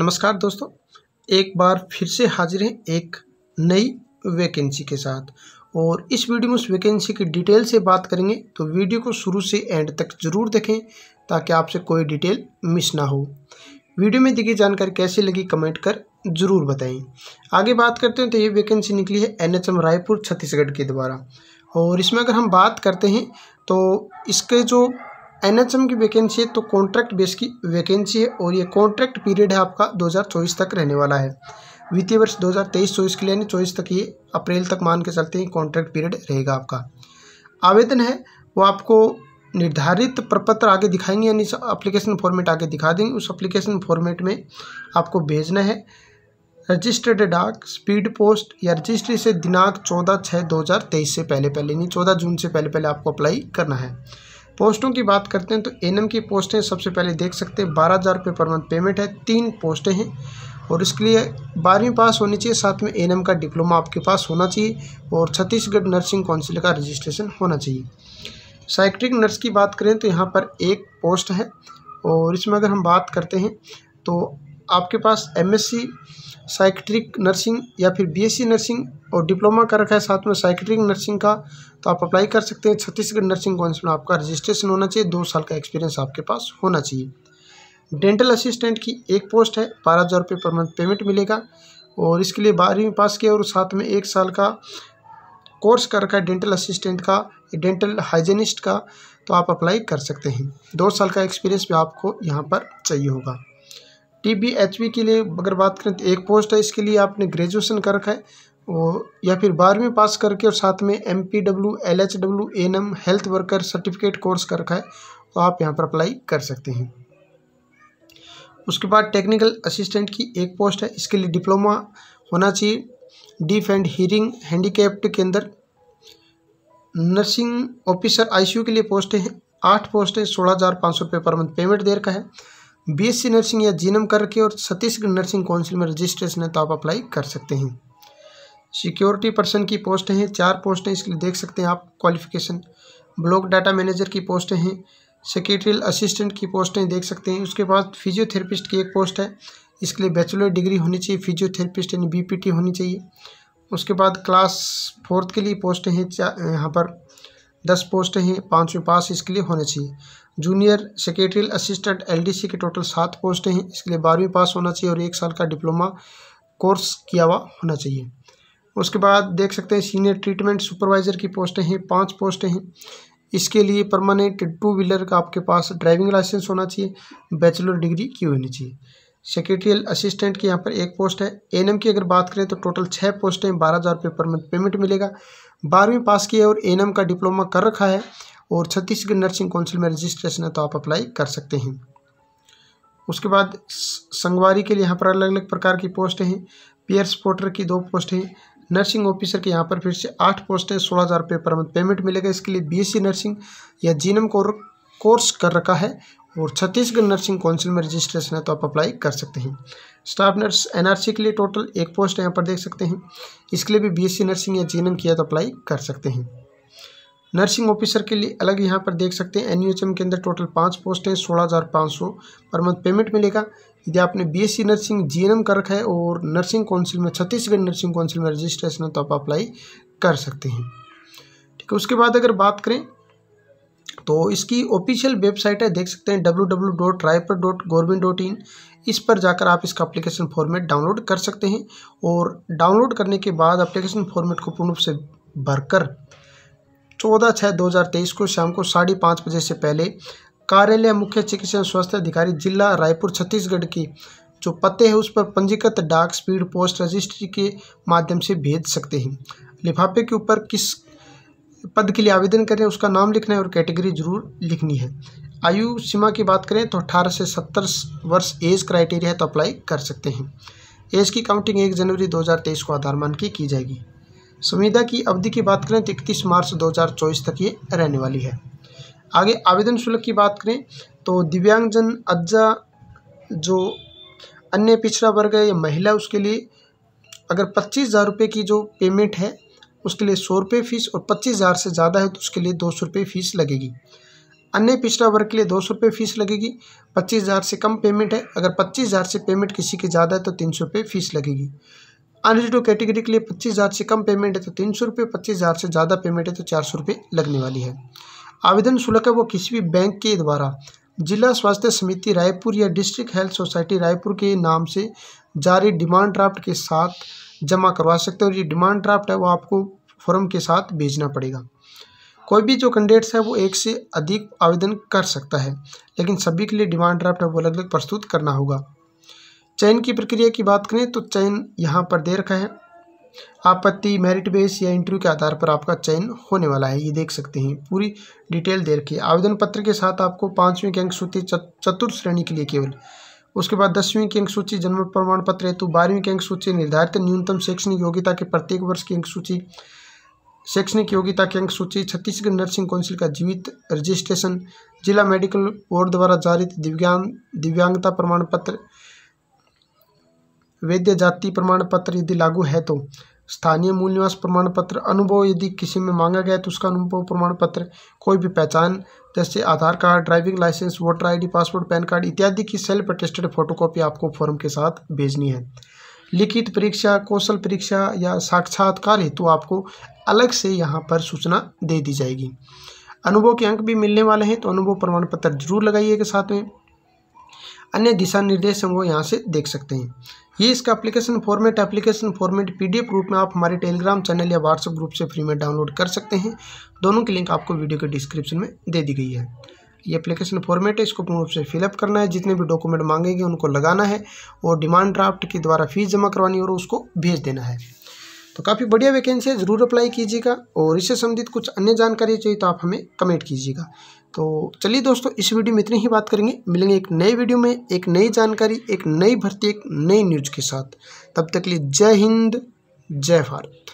नमस्कार दोस्तों एक बार फिर से हाजिर हैं एक नई वैकेंसी के साथ और इस वीडियो में उस वैकेंसी की डिटेल से बात करेंगे तो वीडियो को शुरू से एंड तक जरूर देखें ताकि आपसे कोई डिटेल मिस ना हो वीडियो में दी गई जानकारी कैसी लगी कमेंट कर ज़रूर बताएं आगे बात करते हैं तो ये वैकेंसी निकली है एन रायपुर छत्तीसगढ़ के द्वारा और इसमें अगर हम बात करते हैं तो इसके जो एनएचएम की वैकेंसी है तो कॉन्ट्रैक्ट बेस की वैकेंसी है और ये कॉन्ट्रैक्ट पीरियड है आपका 2024 तक रहने वाला है वित्तीय वर्ष 2023-24 के लिए यानी चौबीस तक ये अप्रैल तक मान के चलते हैं कॉन्ट्रैक्ट पीरियड रहेगा आपका आवेदन है वो आपको निर्धारित प्रपत्र आगे दिखाएंगे यानी अप्लीकेशन फॉर्मेट आगे दिखा देंगे उस अप्लीकेशन फॉर्मेट में आपको भेजना है रजिस्टर्ड डाक स्पीड पोस्ट या रजिस्ट्री से दिनांक चौदह छः दो हज़ार तेईस से पहले पहले यानी चौदह जून से पहले पहले आपको अप्लाई करना है पोस्टों की बात करते हैं तो एनएम की पोस्टें सबसे पहले देख सकते हैं बारह हज़ार रुपये पर मंथ पेमेंट है तीन पोस्टें हैं और इसके लिए बारहवीं पास होनी चाहिए साथ में एनएम का डिप्लोमा आपके पास होना चाहिए और छत्तीसगढ़ नर्सिंग काउंसिल का रजिस्ट्रेशन होना चाहिए साइक्ट्रिक नर्स की बात करें तो यहाँ पर एक पोस्ट है और इसमें अगर हम बात करते हैं तो आपके पास एमएससी साइकट्रिक नर्सिंग या फिर बीएससी नर्सिंग और डिप्लोमा कर रखा है साथ में साइकट्रिक नर्सिंग का तो आप अप्लाई कर सकते हैं छत्तीसगढ़ नर्सिंग काउंसिल में आपका रजिस्ट्रेशन होना चाहिए दो साल का एक्सपीरियंस आपके पास होना चाहिए डेंटल असिस्टेंट की एक पोस्ट है बारह हज़ार रुपये पर मंथ पेमेंट मिलेगा और इसके लिए बारहवीं पास किया और साथ में एक साल का कोर्स कर रखा है डेंटल असिस्टेंट का डेंटल हाइजेनिस्ट का तो आप अप्लाई कर सकते हैं दो साल का एक्सपीरियंस भी आपको यहाँ पर चाहिए होगा टी बी एच पी के लिए अगर बात करें तो एक पोस्ट है इसके लिए आपने ग्रेजुएसन कर रखा है और या फिर बारहवीं पास करके और साथ में M P W L H W N M health worker certificate course कर रखा है तो आप यहाँ पर अप्लाई कर सकते हैं उसके बाद टेक्निकल असिस्टेंट की एक पोस्ट है इसके लिए डिप्लोमा होना चाहिए डीफ एंड हीरिंग हैंडीकैप्ड के अंदर नर्सिंग ऑफिसर आईसीयू के लिए पोस्टें हैं आठ पोस्टें सोलह हज़ार पाँच सौ रुपये पर मंथ पेमेंट दे रखा है बीएससी नर्सिंग या जीनम करके और छत्तीसगढ़ नर्सिंग काउंसिल में रजिस्ट्रेशन है तो आप अप्लाई कर सकते हैं सिक्योरिटी पर्सन की पोस्ट हैं चार पोस्ट हैं इसके लिए देख सकते हैं आप क्वालिफिकेशन ब्लॉक डाटा मैनेजर की पोस्ट हैं सेक्रेटरियल असिस्टेंट की पोस्टें देख सकते हैं उसके बाद फिजियोथेरेपिस्ट की एक पोस्ट है इसके लिए बैचलर डिग्री होनी चाहिए फिजियोथेरेपिस्ट यानी बी होनी चाहिए उसके बाद क्लास फोर्थ के लिए पोस्टें हैं यहाँ पर दस पोस्टें हैं पाँचवें पास इसके लिए होने चाहिए जूनियर सेक्रेटरियल असिस्टेंट एलडीसी के टोटल सात पोस्ट हैं इसके लिए बारहवीं पास होना चाहिए और एक साल का डिप्लोमा कोर्स किया हुआ होना चाहिए उसके बाद देख सकते हैं सीनियर ट्रीटमेंट सुपरवाइज़र की पोस्टें हैं पाँच पोस्टें हैं इसके लिए परमानेंट टू व्हीलर का आपके पास ड्राइविंग लाइसेंस होना चाहिए बैचलर डिग्री की होनी चाहिए सेक्रेटरियल असिस्टेंट की यहाँ पर एक पोस्ट है एनएम की अगर बात करें तो टोटल छः पोस्टें बारह हज़ार रुपये पर मंथ पेमेंट मिलेगा बारहवीं पास की है और एनएम का डिप्लोमा कर रखा है और छत्तीसगढ़ नर्सिंग काउंसिल में रजिस्ट्रेशन है तो आप अप्लाई कर सकते हैं उसके बाद संगवारी के लिए यहाँ पर अलग अलग प्रकार की पोस्ट हैं पीयर सपोर्टर की दो पोस्ट हैं नर्सिंग ऑफिसर के यहाँ पर फिर से आठ पोस्ट हैं सोलह हज़ार रुपये पर मंथ पेमेंट मिलेगा इसके लिए बीएससी नर्सिंग या जीनम कोर कोर्स कर रखा है और छत्तीसगढ़ नर्सिंग काउंसिल में रजिस्ट्रेशन है तो आप अप्लाई कर सकते हैं स्टाफ नर्स एनआरसी के लिए टोटल एक पोस्ट यहाँ पर देख सकते हैं इसके लिए भी बी नर्सिंग या जीनम किया तो अप्लाई कर सकते हैं नर्सिंग ऑफिसर के लिए अलग यहाँ पर देख सकते हैं एन के अंदर टोटल पाँच पोस्ट हैं सोलह हज़ार पाँच सौ पर मंथ पेमेंट मिलेगा यदि आपने बीएससी नर्सिंग जीएनएम कर रखा है और नर्सिंग काउंसिल में छत्तीसगढ़ नर्सिंग काउंसिल में रजिस्ट्रेशन है तो आप अप्लाई कर सकते हैं ठीक है उसके बाद अगर बात करें तो इसकी ऑफिशियल वेबसाइट है देख सकते हैं W W dot Raipur dot government dot in इस पर जाकर आप इसका अप्लीकेशन फॉर्मेट डाउनलोड कर सकते हैं और डाउनलोड करने के बाद अप्लीकेशन फॉर्मेट को पूर्ण रूप से भरकर चौदह छः दो हज़ार तेईस को शाम को साढ़े पाँच बजे से पहले कार्यालय मुख्य चिकित्सा स्वास्थ्य अधिकारी जिला रायपुर छत्तीसगढ़ की जो पते है उस पर पंजीकृत डाक स्पीड पोस्ट रजिस्ट्री के माध्यम से भेज सकते हैं लिफाफे के ऊपर किस पद के लिए आवेदन करें उसका नाम लिखना है और कैटेगरी जरूर लिखनी है आयु सीमा की बात करें तो अठारह से सत्तर वर्ष एज क्राइटेरिया है तो अप्लाई कर सकते हैं एज की काउंटिंग एक जनवरी 2023 को आधार मान की, की जाएगी संविदा की अवधि की बात करें तो इकतीस मार्च चौबीस तक ये रहने वाली है आगे आवेदन शुल्क की बात करें तो दिव्यांगजन अज्जा जो अन्य पिछड़ा वर्ग है या महिला उसके लिए अगर पच्चीस हज़ार रुपये की जो पेमेंट है उसके लिए सौ रुपये फ़ीस और पच्चीस हज़ार से ज़्यादा है तो उसके लिए दो सौ रुपये फ़ीस लगेगी अन्य पिछड़ा वर्ग के लिए दो सौ रुपये फ़ीस लगेगी पच्चीस हज़ार से कम पेमेंट है अगर पच्चीस हज़ार से पेमेंट किसी की ज़्यादा है तो तीन सौ रुपये फ़ीस लगेगी अनरिडो कैटेगरी के लिए पच्चीस हज़ार से कम पेमेंट है तो तीन सौ रुपये पच्चीस हज़ार से ज़्यादा पेमेंट है तो चार सौ रुपये लगने वाली है आवेदन शुल्क है वो किसी भी बैंक के द्वारा जिला स्वास्थ्य समिति रायपुर या डिस्ट्रिक्ट हेल्थ सोसाइटी रायपुर के नाम से जारी डिमांड ड्राफ्ट के साथ जमा करवा सकते हो ये डिमांड ड्राफ्ट है वो आपको फॉर्म के साथ भेजना पड़ेगा कोई भी जो कैंडिडेट्स है वो एक से अधिक आवेदन कर सकता है लेकिन सभी के लिए डिमांड ड्राफ्ट है वो अलग अलग प्रस्तुत करना होगा चयन की प्रक्रिया की बात करें तो चयन यहाँ पर दे रखा है आपत्ति मेरिट बेस या इंटरव्यू के आधार पर आपका चयन होने वाला है ये देख सकते हैं पूरी डिटेल दे रखी है आवेदन पत्र के साथ आपको पाँचवीं की अंक सूची चतुर्थ श्रेणी के लिए केवल उसके बाद दसवीं की अंक सूची जन्म प्रमाण पत्र हेतु तो बारहवीं की अंक सूची निर्धारित न्यूनतम शैक्षणिक योग्यता के प्रत्येक वर्ष की अंक सूची शैक्षणिक योग्यता की अंक सूची छत्तीसगढ़ नर्सिंग काउंसिल का जीवित रजिस्ट्रेशन जिला मेडिकल बोर्ड द्वारा जारी दिव्यांग दिव्यांगता प्रमाण पत्र वैध जाति प्रमाण पत्र यदि लागू है तो स्थानीय मूल निवास प्रमाण पत्र अनुभव यदि किसी में मांगा गया तो उसका अनुभव प्रमाण पत्र कोई भी पहचान जैसे Aadhaar card driving licence voter ID passport PAN card इत्यादि की सेल्फ अटेस्टेड फोटोकॉपी आपको फॉर्म के साथ भेजनी है लिखित परीक्षा कौशल परीक्षा या साक्षात्कार हेतु आपको अलग से यहाँ पर सूचना दे दी जाएगी अनुभव के अंक भी मिलने वाले हैं तो अनुभव प्रमाण पत्र जरूर लगाइए के साथ में अन्य दिशा निर्देश हम वो यहाँ से देख सकते हैं ये इसका application format application format PDF रूप में आप हमारे टेलीग्राम चैनल या व्हाट्सएप ग्रुप से फ्री में डाउनलोड कर सकते हैं दोनों की लिंक आपको वीडियो के डिस्क्रिप्शन में दे दी गई है ये एप्लीकेशन फॉर्मेट है इसको पूर्ण रूप से फिलअप करना है जितने भी डॉक्यूमेंट मांगेंगे उनको लगाना है और डिमांड ड्राफ्ट के द्वारा फीस जमा करवानी और उसको भेज देना है तो काफ़ी बढ़िया वैकेंसी है ज़रूर अप्लाई कीजिएगा और इससे संबंधित कुछ अन्य जानकारी चाहिए तो आप हमें कमेंट कीजिएगा तो चलिए दोस्तों इस वीडियो में इतनी ही बात करेंगे मिलेंगे एक नए वीडियो में एक नई जानकारी एक नई भर्ती एक नई न्यूज के साथ तब तक लिए जय हिंद जय भारत